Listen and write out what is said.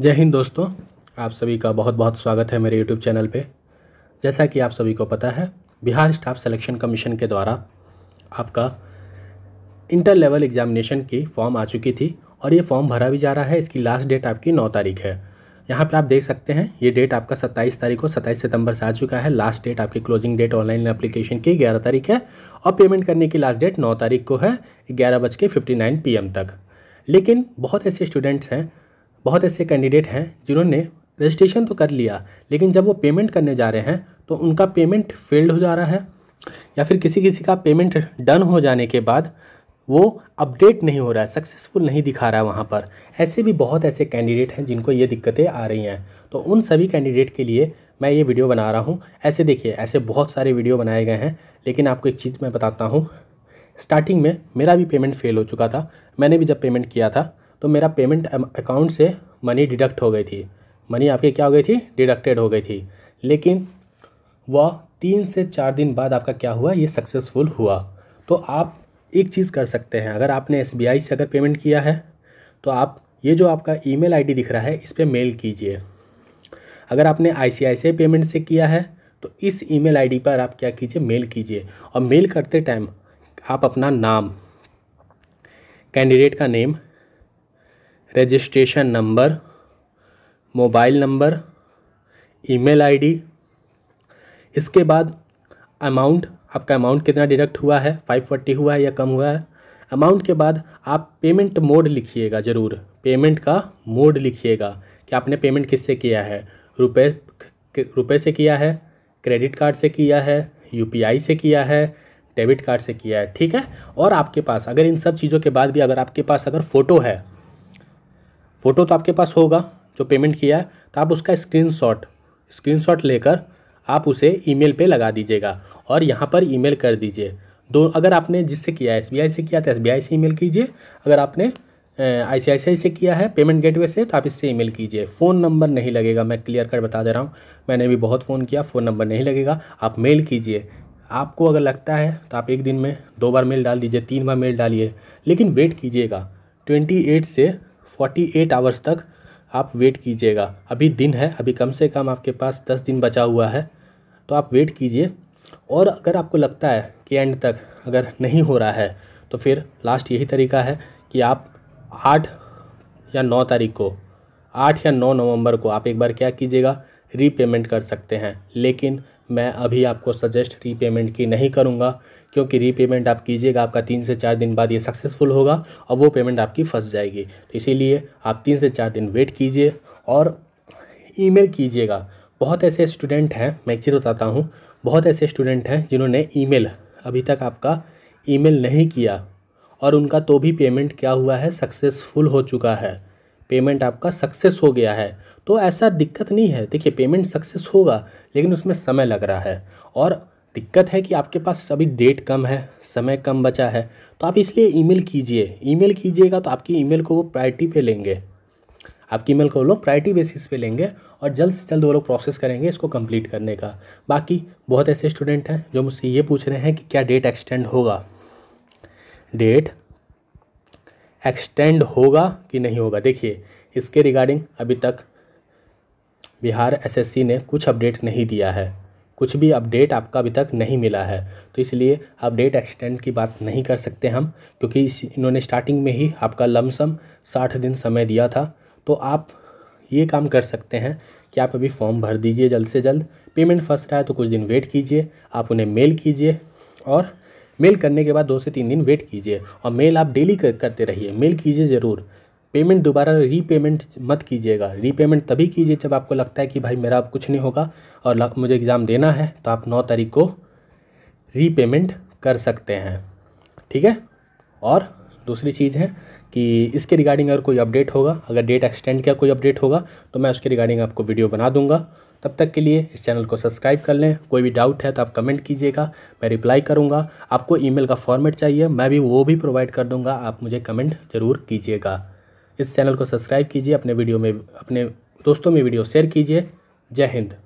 जय हिंद दोस्तों आप सभी का बहुत बहुत स्वागत है मेरे यूट्यूब चैनल पे जैसा कि आप सभी को पता है बिहार स्टाफ सिलेक्शन कमीशन के द्वारा आपका इंटर लेवल एग्जामिनेशन की फॉर्म आ चुकी थी और ये फॉर्म भरा भी जा रहा है इसकी लास्ट डेट आपकी नौ तारीख है यहाँ पे आप देख सकते हैं ये डेट आपका सत्ताईस तारीख को सत्ताईस सितंबर से आ चुका है लास्ट डेट आपकी क्लोजिंग डेट ऑनलाइन एप्लीकेशन की ग्यारह तारीख है और पेमेंट करने की लास्ट डेट नौ तारीख को है ग्यारह बज के फिफ्टी नाइन पी एम तक लेकिन बहुत ऐसे स्टूडेंट्स हैं बहुत ऐसे कैंडिडेट हैं जिन्होंने रजिस्ट्रेशन तो कर लिया लेकिन जब वो पेमेंट करने जा रहे हैं तो उनका पेमेंट फेल्ड हो जा रहा है या फिर किसी किसी का पेमेंट डन हो जाने के बाद वो अपडेट नहीं हो रहा है सक्सेसफुल नहीं दिखा रहा है वहाँ पर ऐसे भी बहुत ऐसे कैंडिडेट हैं जिनको ये दिक्कतें आ रही हैं तो उन सभी कैंडिडेट के लिए मैं ये वीडियो बना रहा हूँ ऐसे देखिए ऐसे बहुत सारे वीडियो बनाए गए हैं लेकिन आपको एक चीज़ मैं बताता हूँ स्टार्टिंग में मेरा भी पेमेंट फेल हो चुका था मैंने भी जब पेमेंट किया था तो मेरा पेमेंट अकाउंट से मनी डिडक्ट हो गई थी मनी आपकी क्या हो गई थी डिडक्टेड हो गई थी लेकिन वह तीन से चार दिन बाद आपका क्या हुआ ये सक्सेसफुल हुआ तो आप एक चीज़ कर सकते हैं अगर आपने एस से अगर पेमेंट किया है तो आप ये जो आपका ई मेल दिख रहा है इस पर मेल कीजिए अगर आपने आई पेमेंट से किया है तो इस ई मेल पर आप क्या कीजिए मेल कीजिए और मेल करते टाइम आप अपना नाम कैंडिडेट का name registration number mobile number email ID इसके बाद अमाउंट आपका अमाउंट कितना डिडक्ट हुआ है फाइव फोर्टी हुआ है या कम हुआ है अमाउंट के बाद आप पेमेंट मोड लिखिएगा ज़रूर पेमेंट का मोड लिखिएगा कि आपने पेमेंट किससे किया है रुपए रुपए से किया है क्रेडिट कार्ड से किया है यूपीआई से किया है डेबिट कार्ड से किया है ठीक है और आपके पास अगर इन सब चीज़ों के बाद भी अगर आपके पास अगर फ़ोटो है फ़ोटो तो आपके पास होगा जो पेमेंट किया है तो आप उसका स्क्रीनशॉट स्क्रीनशॉट लेकर आप उसे ईमेल पे लगा दीजिएगा और यहाँ पर ईमेल कर दीजिए दो अगर आपने जिससे किया एस से किया तो एस से ईमेल कीजिए अगर आपने आई से किया है पेमेंट गेटवे से तो आप इससे ईमेल कीजिए फ़ोन नंबर नहीं लगेगा मैं क्लियर कर बता दे रहा हूँ मैंने भी बहुत फ़ोन किया फ़ोन नंबर नहीं लगेगा आप मेल कीजिए आपको अगर लगता है तो आप एक दिन में दो बार मेल डाल दीजिए तीन बार मेल डालिए लेकिन वेट कीजिएगा ट्वेंटी एट से फोर्टी एट आवर्स तक आप वेट कीजिएगा अभी दिन है अभी कम से कम आपके पास दस दिन बचा हुआ है तो आप वेट कीजिए और अगर आपको लगता है कि एंड तक अगर नहीं हो रहा है तो फिर लास्ट यही तरीका है कि आप आठ या नौ तारीख को आठ या नौ नवंबर को आप एक बार क्या कीजिएगा रीपेमेंट कर सकते हैं लेकिन मैं अभी आपको सजेस्ट रीपेमेंट की नहीं करूँगा क्योंकि रीपेमेंट आप कीजिएगा आपका तीन से चार दिन बाद ये सक्सेसफुल होगा और वो पेमेंट आपकी फंस जाएगी तो इसीलिए आप तीन से चार दिन वेट कीजिए और ईमेल कीजिएगा बहुत ऐसे स्टूडेंट हैं मैं एक चीज़ बताता हूँ बहुत ऐसे स्टूडेंट हैं जिन्होंने ईमेल अभी तक आपका ईमेल नहीं किया और उनका तो भी पेमेंट क्या हुआ है सक्सेसफुल हो चुका है पेमेंट आपका सक्सेस हो गया है तो ऐसा दिक्कत नहीं है देखिए पेमेंट सक्सेस होगा लेकिन उसमें समय लग रहा है और दिक्कत है कि आपके पास अभी डेट कम है समय कम बचा है तो आप इसलिए ईमेल कीजिए ईमेल कीजिएगा तो आपकी ईमेल को वो प्रायरिटी पे लेंगे आपकी ईमेल को वो लोग प्रायरिटी बेसिस पे लेंगे और जल्द से जल्द वो लोग प्रोसेस करेंगे इसको कंप्लीट करने का बाकी बहुत ऐसे स्टूडेंट हैं जो मुझसे ये पूछ रहे हैं कि क्या डेट एक्सटेंड होगा डेट एक्सटेंड होगा कि नहीं होगा देखिए इसके रिगार्डिंग अभी तक बिहार एसएससी ने कुछ अपडेट नहीं दिया है कुछ भी अपडेट आपका अभी तक नहीं मिला है तो इसलिए अपडेट एक्सटेंड की बात नहीं कर सकते हम क्योंकि इन्होंने स्टार्टिंग में ही आपका लमसम साठ दिन समय दिया था तो आप ये काम कर सकते हैं कि आप अभी फॉर्म भर दीजिए जल्द से जल्द पेमेंट फंस रहा है तो कुछ दिन वेट कीजिए आप उन्हें मेल कीजिए और मेल करने के बाद दो से तीन दिन वेट कीजिए और मेल आप डेली कर, करते रहिए मेल कीजिए ज़रूर पेमेंट दोबारा रीपेमेंट मत कीजिएगा रीपेमेंट तभी कीजिए जब आपको लगता है कि भाई मेरा अब कुछ नहीं होगा और मुझे एग्ज़ाम देना है तो आप नौ तारीख को रीपेमेंट कर सकते हैं ठीक है और दूसरी चीज़ है कि इसके रिगार्डिंग अगर कोई अपडेट होगा अगर डेट एक्सटेंड का कोई अपडेट होगा तो मैं उसके रिगार्डिंग आपको वीडियो बना दूंगा तब तक के लिए इस चैनल को सब्सक्राइब कर लें कोई भी डाउट है तो आप कमेंट कीजिएगा मैं रिप्लाई करूँगा आपको ईमेल का फॉर्मेट चाहिए मैं भी वो भी प्रोवाइड कर दूँगा आप मुझे कमेंट ज़रूर कीजिएगा इस चैनल को सब्सक्राइब कीजिए अपने वीडियो में अपने दोस्तों में वीडियो शेयर कीजिए जय हिंद